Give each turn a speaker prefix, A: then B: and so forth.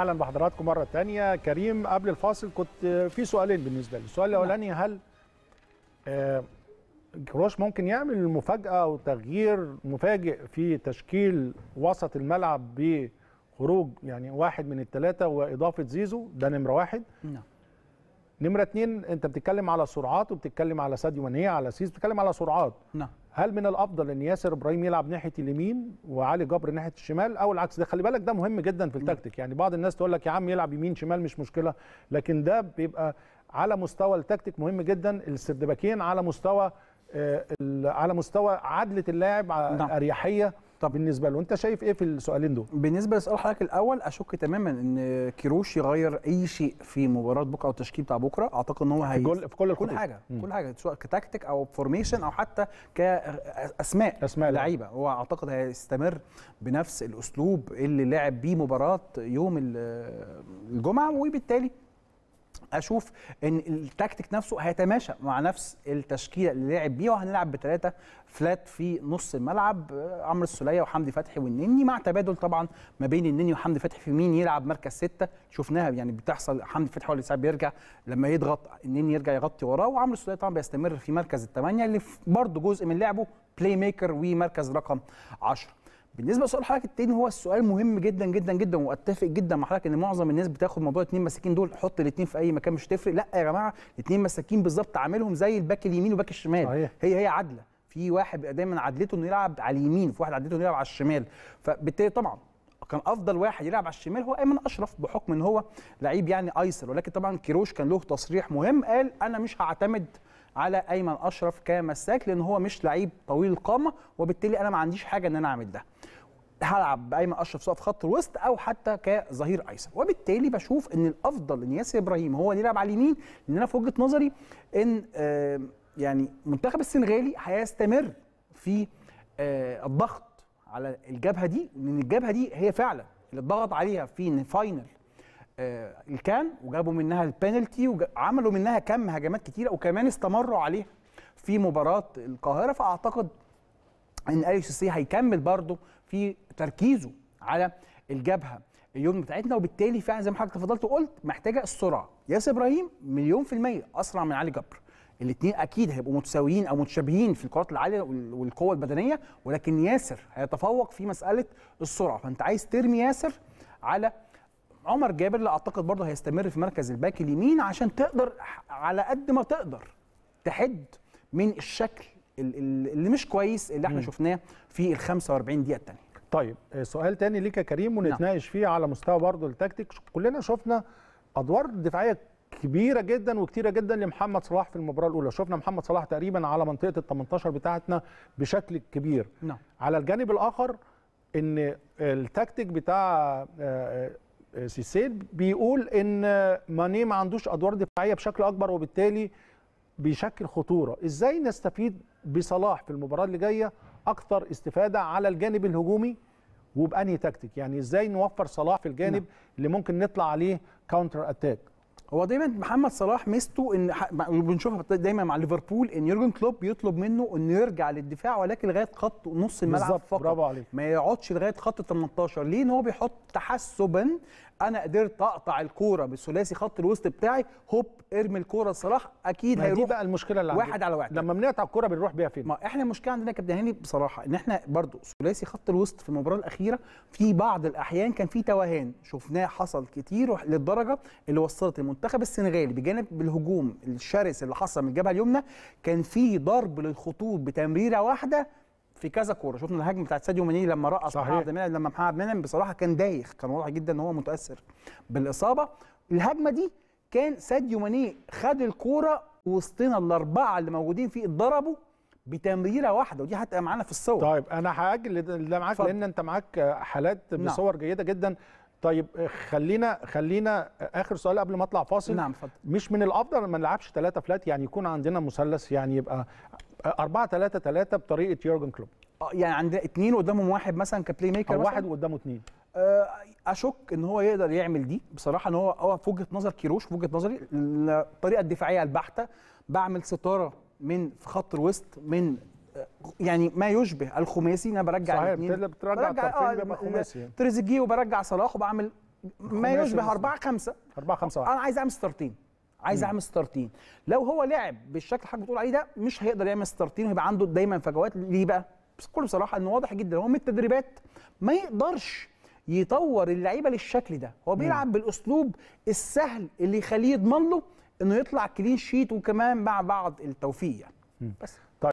A: اهلا بحضراتكم مره تانية كريم قبل الفاصل كنت آه، في سؤالين بالنسبه لي السؤال الاولاني نعم. هل كروش آه، ممكن يعمل مفاجاه او تغيير مفاجئ في تشكيل وسط الملعب بخروج يعني واحد من الثلاثه واضافه زيزو ده نمره واحد نعم نمره اتنين انت بتتكلم على سرعات وبتتكلم على ساديو مانيه على سيس بتتكلم على سرعات نعم هل من الافضل ان ياسر ابراهيم يلعب ناحيه اليمين وعلي جبر ناحيه الشمال او العكس ده خلي بالك ده مهم جدا في التكتيك يعني بعض الناس تقول لك يا عم يلعب يمين شمال مش مشكله لكن ده بيبقى على مستوى التكتيك مهم جدا السردباكين على مستوى آه، على مستوى عدله اللاعب آه، نعم. اريحيه طب بالنسبه له انت شايف ايه في السؤالين دول بالنسبه لسؤال حضرتك الاول اشك تماما
B: ان كيروش يغير اي شيء في مباراه بكره او التشكيل بتاع بكره اعتقد ان هو هي في كل في كل, كل حاجه مم. كل حاجه سواء كتاكتيك او فورميشن او حتى كاسماء اسماء لعيبه هو اعتقد هيستمر بنفس الاسلوب اللي لعب بيه مباراه يوم الجمعه وبالتالي اشوف ان التكتيك نفسه هيتماشى مع نفس التشكيله اللي لعب بيها وهنلعب بثلاثه فلات في نص الملعب آه، عمرو السوليه وحمدي فتحي والنني مع تبادل طبعا ما بين النني وحمدي فتحي في مين يلعب مركز سته شفناها يعني بتحصل حمدي فتحي هو اللي ساعات بيرجع لما يضغط النني يرجع يغطي وراه وعمرو السوليه طبعا بيستمر في مركز الثمانيه اللي برضه جزء من لعبه بلاي ميكر ومركز رقم 10 بالنسبه لسؤال حضرتك التاني هو السؤال مهم جدا جدا جدا واتفق جدا مع حضرتك ان معظم الناس بتاخد موضوع الاثنين مساكين دول حط الاثنين في اي مكان مش تفرق لا يا جماعه الاثنين مساكين بالظبط عاملهم زي الباك اليمين وباك الشمال صحيح. هي هي عادله في واحد دايما عدلته انه يلعب على اليمين في واحد عدلته انه يلعب على الشمال فبالتالي طبعا كان افضل واحد يلعب على الشمال هو ايمن اشرف بحكم ان هو لعيب يعني ايسر ولكن طبعا كيروش كان له تصريح مهم قال انا مش هعتمد على ايمن اشرف كمساك لان هو مش لعيب طويل القامه وبالتالي انا ما عنديش حاجه ان انا اعمل ده هلعب بايمن اشرف سقف خط الوسط او حتى كظهير ايسر وبالتالي بشوف ان الافضل ان ياسر ابراهيم هو اللي يلعب على اليمين لان انا في وجهه نظري ان يعني منتخب السنغالي هيستمر في آه، الضغط على الجبهه دي لان الجبهه دي هي فعلا اللي اتضغط عليها في فاينل آه، الكان وجابوا منها البينالتي وعملوا منها كم هجمات كتيره وكمان استمروا عليها في مباراه القاهره فاعتقد ان اليكس سي هيكمل برضه في تركيزه على الجبهه اليوم بتاعتنا وبالتالي فعلا زي ما حضرتك تفضلت وقلت محتاجه السرعه ياسر ابراهيم مليون في الميه اسرع من علي جبر الاثنين اكيد هيبقوا متساويين او متشابهين في الكرات العاليه والقوه البدنيه ولكن ياسر هيتفوق في مساله السرعه فانت عايز ترمي ياسر على عمر جابر اللي اعتقد برضه هيستمر في مركز الباك اليمين عشان تقدر على قد ما تقدر تحد من الشكل اللي مش كويس اللي احنا شفناه
A: في ال 45 دقيقه الثانيه طيب آه، سؤال تاني ليك يا كريم نعم. ونتناقش فيه على مستوى برضه التكتيك كلنا شفنا ادوار دفاعيه كبيره جدا وكتيره جدا لمحمد صلاح في المباراه الاولى شفنا محمد صلاح تقريبا على منطقه ال 18 بتاعتنا بشكل كبير نعم. على الجانب الاخر ان التكتيك بتاع آه، آه، سيسيد بيقول ان ماني ما عندوش ادوار دفاعيه بشكل اكبر وبالتالي بيشكل خطوره ازاي نستفيد بصلاح في المباراه اللي جايه اكثر استفاده على الجانب الهجومي وبانهي تكتيك يعني ازاي نوفر صلاح في الجانب نعم. اللي ممكن نطلع عليه كاونتر اتاك هو دايما محمد صلاح ميزته ان
B: بنشوفها دايما مع ليفربول ان يورجن كلوب بيطلب منه انه يرجع للدفاع ولكن لغايه خط نص الملعب فقط برافو عليك ما يقعدش لغايه خط 18 ليه ان هو بيحط تحسبا انا قدرت اقطع الكوره بثلاثي خط الوسط بتاعي هوب ارمي الكوره لصلاح اكيد هيروح دي بقى المشكله اللي واحد على واحد لما بنقطع الكوره بنروح بيها فين ما احنا المشكله عندنا يا كابتن هاني بصراحه ان احنا برضو ثلاثي خط الوسط في المباراه الاخيره في بعض الاحيان كان في توهان شفناه حصل كتير للدرجه اللي وصلت المنتخب المنتخب السنغالي بجانب الهجوم الشرس اللي حصل من الجبهه اليمنى كان في ضرب للخطوط بتمريره واحده في كذا كوره شفنا الهجمه بتاعت ساديو ماني لما رقص محمد منعم لما محمد منعم بصراحه كان دايخ كان واضح جدا ان هو متاثر بالاصابه الهجمه دي كان ساديو ماني خد الكوره
A: وسطنا الاربعه اللي موجودين فيه اتضربوا بتمريره واحده ودي هتبقى معانا في الصور طيب انا هاجل ده معاك لان انت معاك حالات نعم. بصور نعم. جيده جدا طيب آه، خلينا خلينا آه، اخر سؤال قبل ما اطلع فاصل نعم فضل. مش من الافضل ما نلعبش 3 فلات يعني يكون عندنا مثلث يعني يبقى 4 3 3 بطريقه يورجن كلوب آه، يعني عندنا اثنين قدامهم واحد مثلا كبلاي ميكر او واحد قدامه اثنين اشك ان هو يقدر
B: يعمل دي بصراحه ان هو اه في وجهه نظر كيروش في وجهه نظري الطريقه الدفاعيه البحته بعمل ستاره من في خط الوسط من يعني ما يشبه الخماسي انا برجع الاثنين بترجع برجع آه خماسي يعني. تريزيجيه وبرجع صلاح وبعمل ما يشبه 4 5 4 5 انا عايز اعمل ستارتين عايز اعمل ستارتين لو هو لعب بالشكل اللي حضرتك بتقول عليه ده مش هيقدر يعمل ستارتين ويبقى عنده دايما فجوات ليه بقى بس بكل صراحه انه واضح جدا هو من التدريبات ما يقدرش يطور اللعيبه للشكل ده هو بيلعب مم. بالاسلوب السهل اللي يخليه يضمن له انه يطلع كلين شيت وكمان مع بعض التوفيق يعني. بس